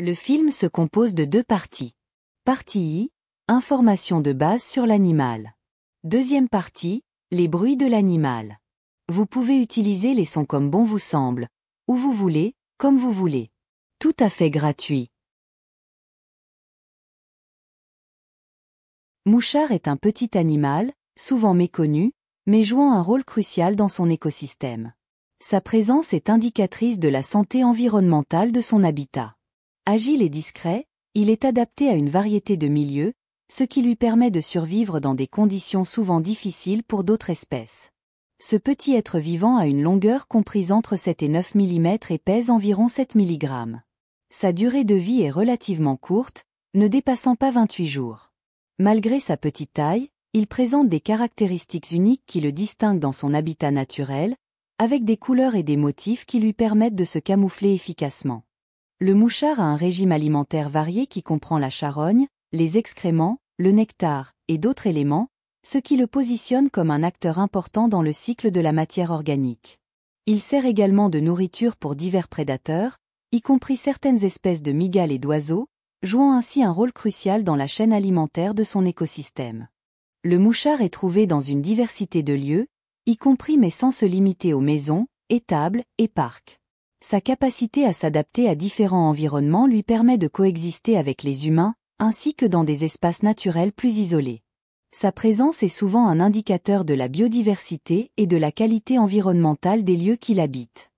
Le film se compose de deux parties. Partie I, information de base sur l'animal. Deuxième partie, les bruits de l'animal. Vous pouvez utiliser les sons comme bon vous semble, où vous voulez, comme vous voulez. Tout à fait gratuit. Mouchard est un petit animal, souvent méconnu, mais jouant un rôle crucial dans son écosystème. Sa présence est indicatrice de la santé environnementale de son habitat. Agile et discret, il est adapté à une variété de milieux, ce qui lui permet de survivre dans des conditions souvent difficiles pour d'autres espèces. Ce petit être vivant a une longueur comprise entre 7 et 9 mm et pèse environ 7 mg. Sa durée de vie est relativement courte, ne dépassant pas 28 jours. Malgré sa petite taille, il présente des caractéristiques uniques qui le distinguent dans son habitat naturel, avec des couleurs et des motifs qui lui permettent de se camoufler efficacement. Le mouchard a un régime alimentaire varié qui comprend la charogne, les excréments, le nectar et d'autres éléments, ce qui le positionne comme un acteur important dans le cycle de la matière organique. Il sert également de nourriture pour divers prédateurs, y compris certaines espèces de migales et d'oiseaux, jouant ainsi un rôle crucial dans la chaîne alimentaire de son écosystème. Le mouchard est trouvé dans une diversité de lieux, y compris mais sans se limiter aux maisons, étables et parcs. Sa capacité à s'adapter à différents environnements lui permet de coexister avec les humains, ainsi que dans des espaces naturels plus isolés. Sa présence est souvent un indicateur de la biodiversité et de la qualité environnementale des lieux qu'il habite.